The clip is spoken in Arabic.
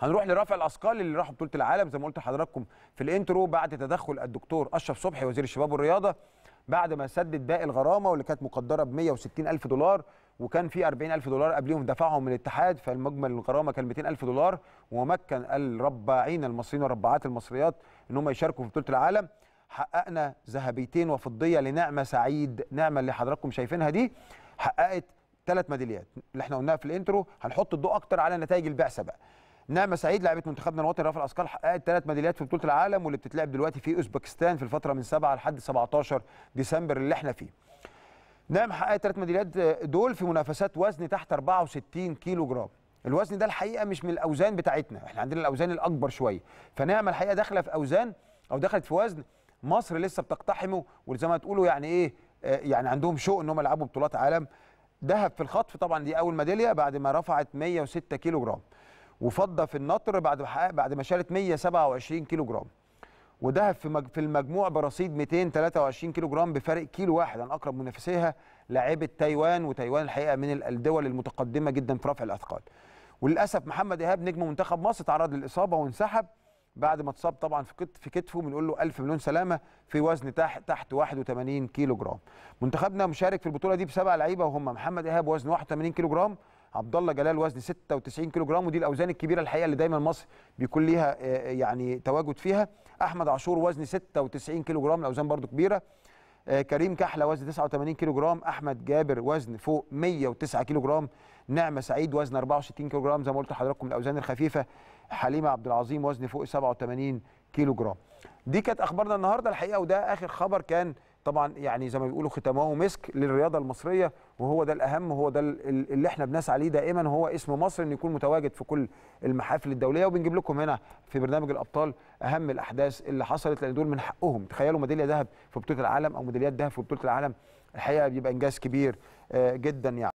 هنروح لرفع الاثقال اللي راحوا بطوله العالم زي ما قلت لحضراتكم في الانترو بعد تدخل الدكتور اشرف صبحي وزير الشباب والرياضه بعد ما سدد باقي الغرامه واللي كانت مقدره ب 160 الف دولار وكان في 40 الف دولار قبليهم دفعهم من الاتحاد فالمجمل الغرامه كان 200 الف دولار ومكن الرباعين المصريين والرباعات المصريات ان هم يشاركوا في بطوله العالم حققنا ذهبيتين وفضيه لنعمه سعيد نعمه اللي حضراتكم شايفينها دي حققت ثلاث ميداليات اللي احنا قلناها في الانترو هنحط الضوء اكتر على نتائج البعثه بقى نعمه سعيد لاعبه منتخبنا الوطني رفع الاثقال حققت ثلاث ميداليات في بطوله العالم واللي بتتلعب دلوقتي في اوزبكستان في الفتره من 7 لحد 17 ديسمبر اللي احنا فيه. نعم حققت ثلاث ميداليات دول في منافسات وزن تحت 64 كيلو جرام. الوزن ده الحقيقه مش من الاوزان بتاعتنا، احنا عندنا الاوزان الاكبر شويه، فنعمه الحقيقه داخله في اوزان او دخلت في وزن مصر لسه بتقتحمه وزي ما تقولوا يعني ايه يعني عندهم شوق ان هم يلعبوا بطولات عالم. ذهب في الخطف طبعا دي اول ميداليه بعد ما رفعت 106 كيلو جرام. وفضه في النطر بعد بعد ما شالت 127 كيلو جرام وذهب في في المجموع برصيد 223 كيلو جرام بفارق كيلو واحد عن اقرب منافسيها لاعبه تايوان وتايوان الحقيقه من الدول المتقدمه جدا في رفع الاثقال وللاسف محمد ايهاب نجم منتخب مصر تعرض للاصابه وانسحب بعد ما اتصاب طبعا في في كتفه بنقول له 1000 مليون سلامه في وزن تحت تحت 81 كيلو جرام منتخبنا مشارك في البطوله دي بسبع لعيبه وهم محمد ايهاب وزن 81 كيلو جرام عبد الله جلال وزن 96 كيلو جرام ودي الاوزان الكبيره الحقيقه اللي دايما مصر بيكون ليها آه، آه، يعني تواجد فيها احمد عاشور وزن 96 كيلو جرام الاوزان برضو كبيره آه، كريم كحله وزن 89 كيلو جرام احمد جابر وزن فوق 109 كيلو جرام نعمه سعيد وزن 64 كيلو جرام زي ما قلت لحضراتكم الاوزان الخفيفه حليمه عبد العظيم وزن فوق 87 كيلو جرام دي كانت اخبارنا النهارده الحقيقه وده اخر خبر كان طبعا يعني زي ما بيقولوا ختامه مسك للرياضه المصريه وهو ده الاهم وهو ده اللي احنا بنسعى ليه دائما هو اسم مصر ان يكون متواجد في كل المحافل الدوليه وبنجيب لكم هنا في برنامج الابطال اهم الاحداث اللي حصلت لان دول من حقهم تخيلوا ميداليه ذهب في بطوله العالم او ميداليات ذهب في بطوله العالم الحقيقه بيبقى انجاز كبير آه، جدا يعني